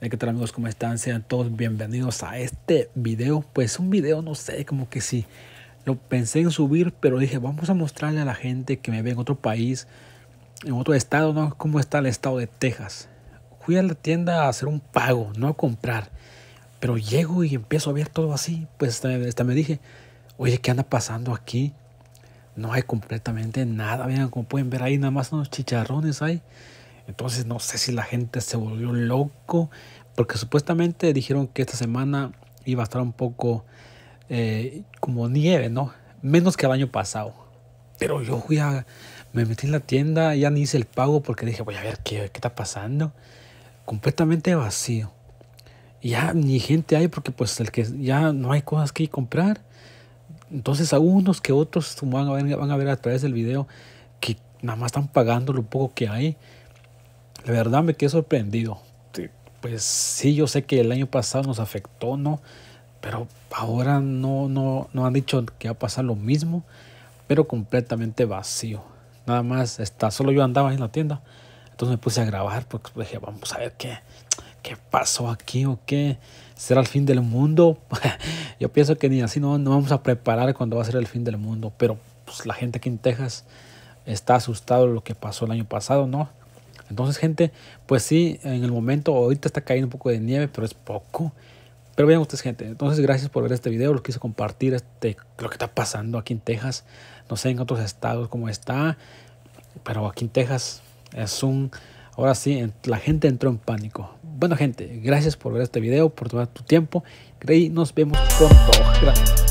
¿Qué tal amigos? ¿Cómo están? Sean todos bienvenidos a este video. Pues un video, no sé, como que sí. Lo pensé en subir, pero dije, vamos a mostrarle a la gente que me ve en otro país, en otro estado, ¿no? ¿Cómo está el estado de Texas? Fui a la tienda a hacer un pago, no a comprar. Pero llego y empiezo a ver todo así. Pues hasta, me dije, oye, ¿qué anda pasando aquí? No hay completamente nada. Vean, como pueden ver ahí, nada más unos chicharrones hay. Entonces no sé si la gente se volvió loco, porque supuestamente dijeron que esta semana iba a estar un poco eh, como nieve, ¿no? Menos que el año pasado. Pero yo fui a, me metí en la tienda, ya ni hice el pago porque dije, voy a ver qué, qué está pasando. Completamente vacío. ya ni gente hay porque pues el que ya no hay cosas que comprar. Entonces algunos que otros van van a ver a través del video que nada más están pagando lo poco que hay de verdad me quedé sorprendido. Pues sí, yo sé que el año pasado nos afectó, ¿no? Pero ahora no, no, no han dicho que va a pasar lo mismo, pero completamente vacío. Nada más está, solo yo andaba en la tienda. Entonces me puse a grabar porque dije, vamos a ver qué, qué pasó aquí o qué. ¿Será el fin del mundo? yo pienso que ni así no, no vamos a preparar cuando va a ser el fin del mundo. Pero pues, la gente aquí en Texas está asustado de lo que pasó el año pasado, ¿no? Entonces, gente, pues sí, en el momento, ahorita está cayendo un poco de nieve, pero es poco. Pero vean ustedes, gente. Entonces, gracias por ver este video. lo quise compartir este, lo que está pasando aquí en Texas. No sé en otros estados cómo está. Pero aquí en Texas es un... Ahora sí, la gente entró en pánico. Bueno, gente, gracias por ver este video, por tomar tu tiempo. Y nos vemos pronto. Gracias.